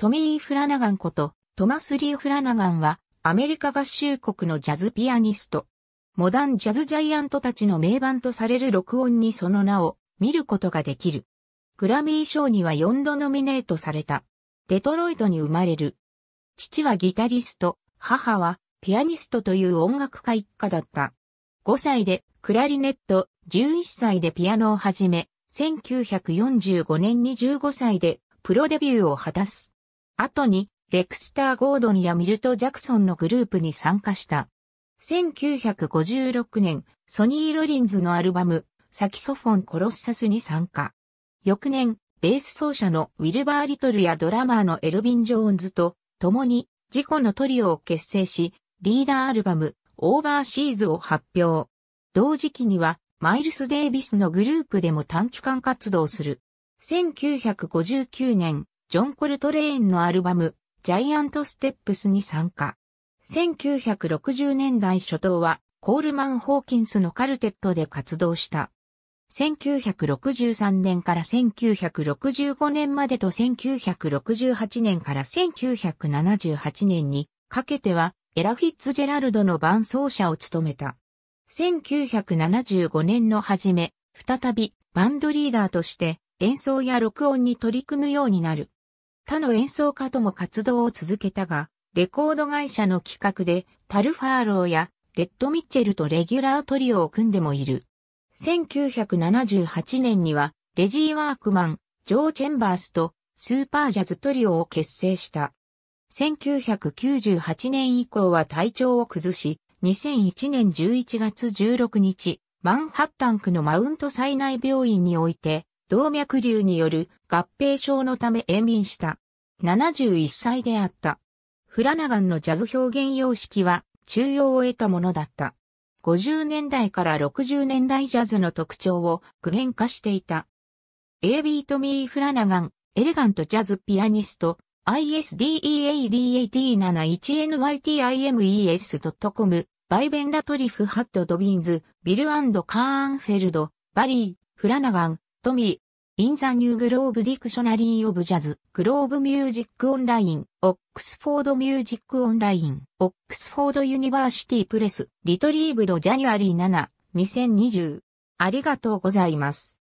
トミー・フラナガンこと、トマス・リー・フラナガンは、アメリカ合衆国のジャズピアニスト。モダンジャズジャイアントたちの名盤とされる録音にその名を見ることができる。グラミー賞には4度ノミネートされた。デトロイトに生まれる。父はギタリスト、母はピアニストという音楽家一家だった。5歳でクラリネット、11歳でピアノを始め、1945年に15歳でプロデビューを果たす。後に、レクスター・ゴードンやミルト・ジャクソンのグループに参加した。1956年、ソニー・ロリンズのアルバム、サキソフォン・コロッサスに参加。翌年、ベース奏者のウィルバー・リトルやドラマーのエルビン・ジョーンズと共に自己のトリオを結成し、リーダーアルバム、オーバーシーズを発表。同時期には、マイルス・デイビスのグループでも短期間活動する。1959年、ジョン・コルトレーンのアルバム、ジャイアント・ステップスに参加。1960年代初頭は、コールマン・ホーキンスのカルテットで活動した。1963年から1965年までと1968年から1978年にかけては、エラ・フィッツジェラルドの伴奏者を務めた。1975年の初め、再びバンドリーダーとして演奏や録音に取り組むようになる。他の演奏家とも活動を続けたが、レコード会社の企画でタルファーローやレッド・ミッチェルとレギュラートリオを組んでもいる。1978年にはレジー・ワークマン、ジョー・チェンバースとスーパージャズトリオを結成した。1998年以降は体調を崩し、2001年11月16日、マンハッタン区のマウント災内病院において、動脈瘤による合併症のため延命した。71歳であった。フラナガンのジャズ表現様式は中央を得たものだった。50年代から60年代ジャズの特徴を具現化していた。A.B. トミー・フラナガン、エレガントジャズピアニスト、ISDEADAT71NYTIMES.com、バイベンラトリフ・ハット・ドビンズ、ビルカーンフェルド、バリー、フラナガン、トミー、インザニューグローブディクショナリーオブジャズ、グローブミュージックオンライン、オックスフォードミュージックオンライン、オックスフォードユニバーシティプレス、リトリーブドジャニュアリー7、2020。ありがとうございます。